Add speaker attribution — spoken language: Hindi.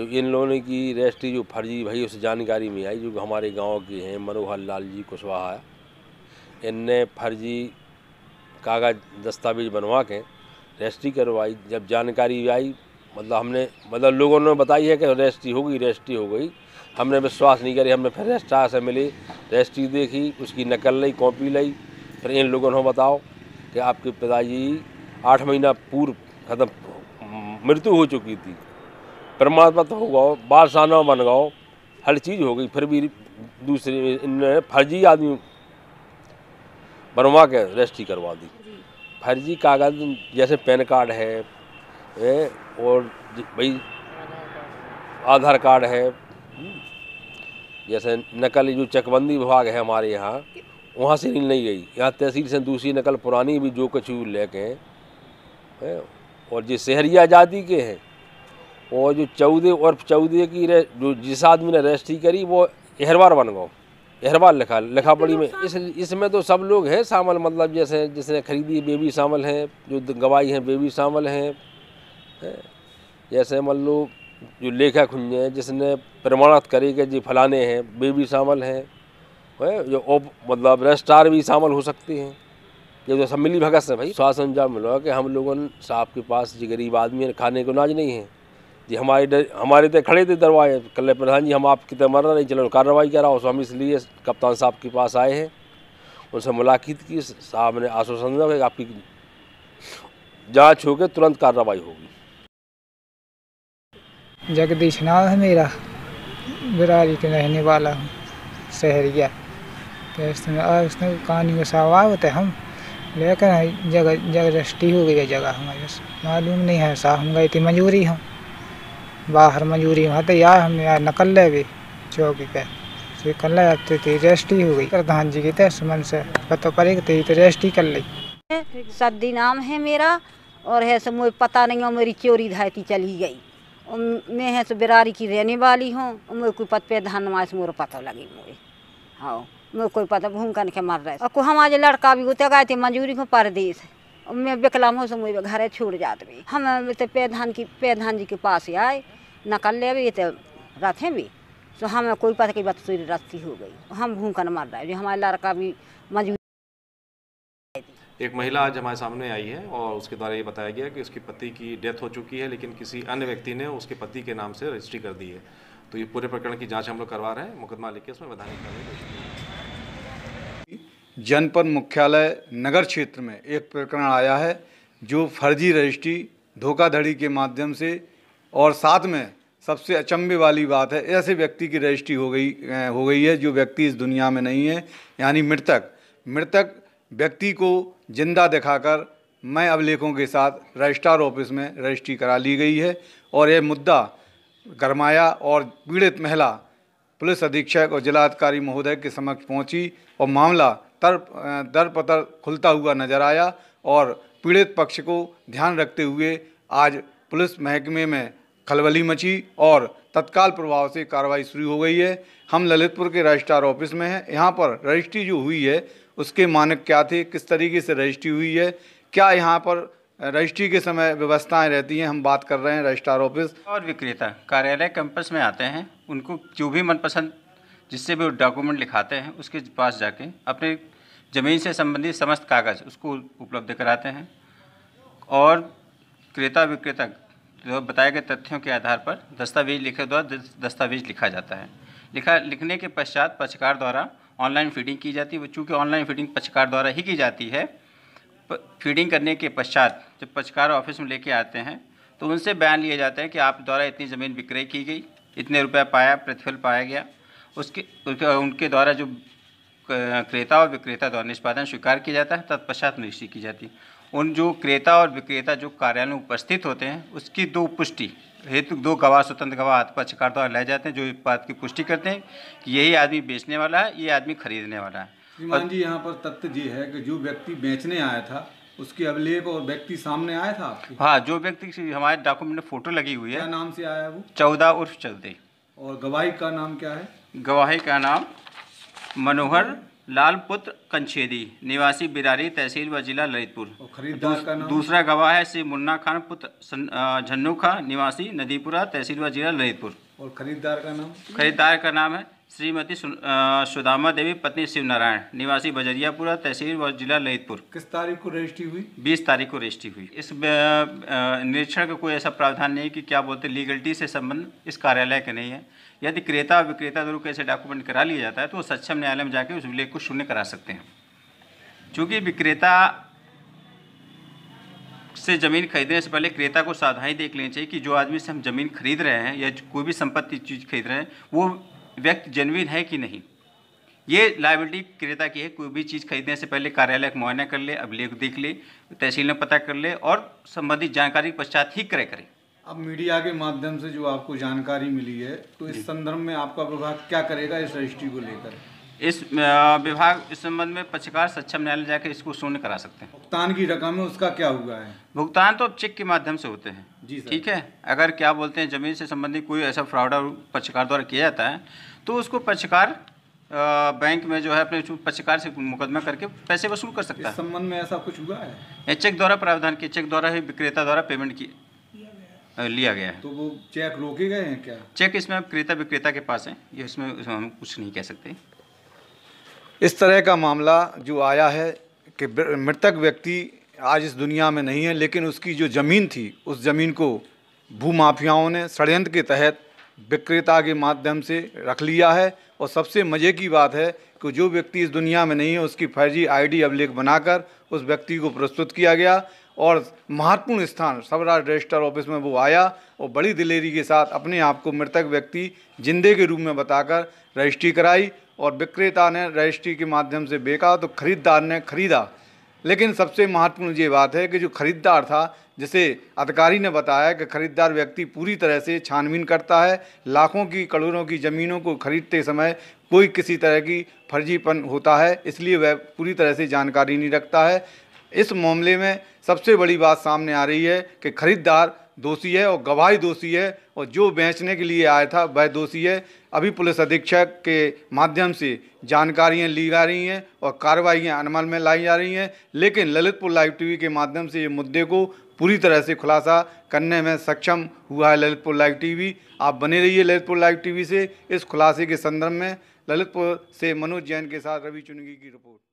Speaker 1: जो इन लोगों की रजिस्ट्री जो फर्जी भाई उस जानकारी में आई जो हमारे गांव के हैं मनोहर लाल जी कुशवाहा इनने फर्जी कागज़ दस्तावेज बनवा के रजिस्ट्री करवाई जब जानकारी आई मतलब हमने मतलब लोगों ने बताई है कि रजिस्ट्री हो गई रजिस्ट्री हो गई हमने विश्वास नहीं करी हमने फिर रजिस्ट्रार से मिली रजिस्ट्री देखी उसकी नकल ली कॉपी लई फिर इन लोगों ने बताओ कि आपके पिताजी आठ महीना पूर्व ख़त्म मृत्यु हो चुकी थी परमात्मा तो होगा बादशाह बन गाओ हर चीज़ हो गई फिर भी दूसरे इन फर्जी आदमी बनवा के रजिस्ट्री करवा दी फर्जी कागज़ जैसे पैन कार्ड है ए, और भाई आधार कार्ड है जैसे नकल जो चकबंदी विभाग है हमारे यहाँ वहाँ से नहीं गई यहाँ तहसील से दूसरी नकल पुरानी भी जो कुछ लेके हैं और जो शहरी आज़ादी के हैं और जो चौदह और चौदह की रे, जो जिस आदमी ने रजिस्ट्री करी वो एहरवार बन गो एहरवार लिखा लिखा पड़ी में इस इसमें तो सब लोग हैं शामिल मतलब जैसे जिसने खरीदी बेबी शामिल हैं जो गवाही हैं बेबी शामिल हैं है? जैसे मान लो जो लेखक हुए हैं जिसने प्रमाणित करे के जी फलाने हैं बेबी शामिल हैं है? जो ओप मतलब रजिस्ट्रार भी शामिल हो सकते हैं ये तो सब मिली भगत से भाई स्वास्थ्य मिलो कि हम लोगों ने साहब के पास जो गरीब आदमी खाने को नाज नहीं है जी हमारे हमारे तो खड़े थे दरवाजे कल प्रधान जी हम आपकी तरह मरना नहीं चलो कार्रवाई कराओ सो हम इसलिए कप्तान साहब के पास आए हैं उनसे मुलाकात की साहब ने आश्वासन दिया कि आपकी जांच होकर तुरंत कार्रवाई होगी
Speaker 2: जगदीश नाम है मेरा बिरारी के रहने वाला हूँ शहरिया तो उसने उसने कहानी में सवाल होते हम लेकर जगह जगह हो गई है जगह हमारे मालूम नहीं है साहब हम गए थी मजबूरी हम बाहर मजूरी वहाँ तो यार हम यार नकल ले भी चौकी पे तो कर ले अब तो रेस्ट ही हो गई प्रधान जी की थे सुमन से पता तो पड़े तेरी तो रेस्ट ही कर ली सर्दी नाम है मेरा और है सो मुझे पता नहीं हो मेरी चोरी धायती चली गई मैं है सो बिरारी की रहने वाली हूँ मुझे कोई पत पे धान से मोर पता लगी मुझे हाँ मुझे कोई पता भूम कर के मर रहे और को हमारे लड़का भी उतर गए थे मजूरी को परदेश मैं बेकलाम हो सो मुझे घर छोड़ जाते हम तो पैधान की पैधान जी के पास आए नकल ले भी तो रहते भी तो हमें कोई पता तो की बात सूर्य रस्ती हो गई हम भूखन मर रहे जो हमारे लड़का भी मजबूत
Speaker 1: एक महिला आज हमारे सामने आई है और उसके द्वारा ये बताया गया कि उसके पति की डेथ हो चुकी है लेकिन किसी अन्य व्यक्ति ने उसके पति के नाम से रजिस्ट्री कर दी है तो ये पूरे प्रकरण की जांच हम लोग करवा रहे हैं मुकदमा लिख के उसमें बधाने का
Speaker 3: जनपद मुख्यालय नगर क्षेत्र में एक प्रकरण आया है जो फर्जी रजिस्ट्री धोखाधड़ी के माध्यम से और साथ में सबसे अचंभे वाली बात है ऐसे व्यक्ति की रजिस्ट्री हो गई हो गई है जो व्यक्ति इस दुनिया में नहीं है यानी मृतक मृतक व्यक्ति को जिंदा दिखाकर मैं अभिलेखों के साथ रजिस्ट्रार ऑफिस में रजिस्ट्री करा ली गई है और यह मुद्दा गरमाया और पीड़ित महिला पुलिस अधीक्षक और जिलाधिकारी महोदय के समक्ष पहुंची और मामला तर दर पतर खुलता हुआ नजर आया और पीड़ित पक्ष को ध्यान रखते हुए आज पुलिस महकमे में खलबली मची और तत्काल प्रभाव से कार्रवाई शुरू हो गई है हम ललितपुर के रजिस्ट्रार ऑफिस में हैं यहाँ पर रजिस्ट्री जो हुई है उसके मानक क्या थे किस तरीके से रजिस्ट्री हुई है क्या यहाँ पर रजिस्ट्री के समय व्यवस्थाएं रहती हैं हम बात कर रहे हैं रजिस्ट्रार ऑफिस
Speaker 2: और विक्रेता कार्यालय कैंपस में आते हैं उनको जो भी मनपसंद जिससे भी डॉक्यूमेंट लिखाते हैं उसके पास जाके अपने ज़मीन से संबंधित समस्त कागज़ उसको उपलब्ध कराते हैं और क्रेता विक्रेता जो बताए गए तथ्यों के आधार पर दस्तावेज लिखे द्वारा दस्तावेज लिखा जाता है लिखा लिखने के पश्चात पक्षकार द्वारा ऑनलाइन फीडिंग की जाती है चूँकि ऑनलाइन फीडिंग पक्षकार द्वारा ही की जाती है फीडिंग करने के पश्चात जब पक्षकार ऑफिस में लेके आते हैं तो उनसे बयान लिए जाते हैं कि आप द्वारा इतनी ज़मीन विक्रय की गई इतने रुपया पाया प्रतिफल पाया गया उसके उनके द्वारा जो क्रेता और विक्रेता द्वारा निष्पादन स्वीकार किया जाता है तत्पश्चात निश्चित की जाती है उन जो क्रेता और विक्रेता जो कार्यालय में उपस्थित होते हैं उसकी दो पुष्टि हेतु दो गवाह स्वतंत्र गवाह हाथ पक्षकार द्वारा लाए जाते हैं जो बात की पुष्टि करते हैं कि यही आदमी बेचने वाला है ये आदमी खरीदने वाला है श्रीमान जी यहाँ पर तथ्य
Speaker 3: जी है कि जो व्यक्ति बेचने आया
Speaker 2: था उसके अभिलेख और व्यक्ति सामने आया था आपके हाँ जो व्यक्ति हमारे डॉक्यूमेंट फोटो लगी हुई है क्या
Speaker 3: नाम से आया वो
Speaker 2: चौदह उर्फ चौधरी और गवाही का नाम क्या है गवाही का नाम मनोहर लाल पुत्र कंछेदी निवासी बिरारी तहसील व जिला ललितपुर दूस, दूसरा गवाह है श्री मुन्ना खान पुत्र झन्नू खान निवासी नदीपुरा तहसील व जिला ललितपुर
Speaker 3: और खरीदार का नाम
Speaker 2: खरीदार का नाम है श्रीमती सुदामा देवी पत्नी शिव नारायण निवासी बजरियापुरा तहसील व जिला ललितपुर किस तारीख को रजिस्ट्री हुई बीस तारीख को रजिस्ट्री हुई इस निरीक्षण का कोई ऐसा प्रावधान नहीं कि क्या बोलते लीगलिटी से संबंध इस कार्यालय के नहीं है यदि क्रेता और विक्रेता द्वारा कैसे डॉक्यूमेंट करा लिया जाता है तो सक्षम न्यायालय में जाकर उस विलेख को शून्य करा सकते हैं चूँकि विक्रेता से ज़मीन खरीदने से पहले क्रेता को सावधानी देख लेनी चाहिए कि जो आदमी से हम ज़मीन खरीद रहे हैं या कोई भी संपत्ति चीज़ खरीद रहे हैं वो व्यक्ति जेनविन है कि नहीं ये लाइबिलिटी क्रेता की है कोई भी चीज़ खरीदने से पहले कार्यालय का मुआयना कर ले अभिलेख देख ले तहसील में पता कर ले और संबंधित जानकारी के पश्चात ही क्रय करें
Speaker 3: अब मीडिया के माध्यम से जो आपको जानकारी मिली है तो इस संदर्भ
Speaker 2: में आपका विभाग क्या करेगा इस रजिस्ट्री को लेकर इस विभाग इस संबंध में पक्षकार सक्षम न्यायालय जाकर इसको शून्य करा सकते हैं भुगतान की रकम है उसका क्या हुआ है भुगतान तो चेक के माध्यम से होते हैं जी ठीक है अगर क्या बोलते हैं जमीन से संबंधित कोई ऐसा फ्रॉड पक्षकार द्वारा किया जाता है तो उसको पक्षकार बैंक में जो है अपने पक्षकार से मुकदमा करके पैसे वसूल कर सकता है
Speaker 3: संबंध में ऐसा कुछ हुआ
Speaker 2: है चेक द्वारा प्रावधान किया चेक द्वारा ही विक्रेता द्वारा पेमेंट किया लिया गया है तो वो
Speaker 3: चेक रोके गए हैं क्या
Speaker 2: चेक इसमें अब क्रेता विक्रेता के पास है ये इसमें हम कुछ नहीं कह सकते
Speaker 3: इस तरह का मामला जो आया है कि मृतक व्यक्ति आज इस दुनिया में नहीं है लेकिन उसकी जो ज़मीन थी उस ज़मीन को भूमाफियाओं ने षडयंत्र के तहत विक्रेता के माध्यम से रख लिया है और सबसे मज़े की बात है कि जो व्यक्ति इस दुनिया में नहीं है उसकी फर्जी आईडी अभिलेख बनाकर उस व्यक्ति को प्रस्तुत किया गया और महत्वपूर्ण स्थान सबराज रजिस्टर ऑफिस में वो आया और बड़ी दिलेरी के साथ अपने आप को मृतक व्यक्ति जिंदे के रूप में बताकर रजिस्ट्री कराई और विक्रेता ने रजिस्ट्री के माध्यम से बेचा तो खरीददार ने खरीदा लेकिन सबसे महत्वपूर्ण ये बात है कि जो खरीददार था जिसे अधिकारी ने बताया कि खरीददार व्यक्ति पूरी तरह से छानबीन करता है लाखों की करोड़ों की ज़मीनों को खरीदते समय कोई किसी तरह की फर्जीपन होता है इसलिए वह पूरी तरह से जानकारी नहीं रखता है इस मामले में सबसे बड़ी बात सामने आ रही है कि खरीददार दोषी है और गवाही दोषी है और जो बेचने के लिए आया था वह दोषी है अभी पुलिस अधीक्षक के माध्यम से जानकारियां ली जा रही हैं और कार्रवाइयाँ अनमल में लाई जा रही हैं लेकिन ललितपुर लाइव टीवी के माध्यम से ये मुद्दे को पूरी तरह से खुलासा करने में सक्षम हुआ है ललितपुर लाइव टीवी आप बने रहिए ललितपुर लाइव टीवी से इस खुलासे के संदर्भ में ललितपुर से मनोज जैन के साथ रवि चुनगी की रिपोर्ट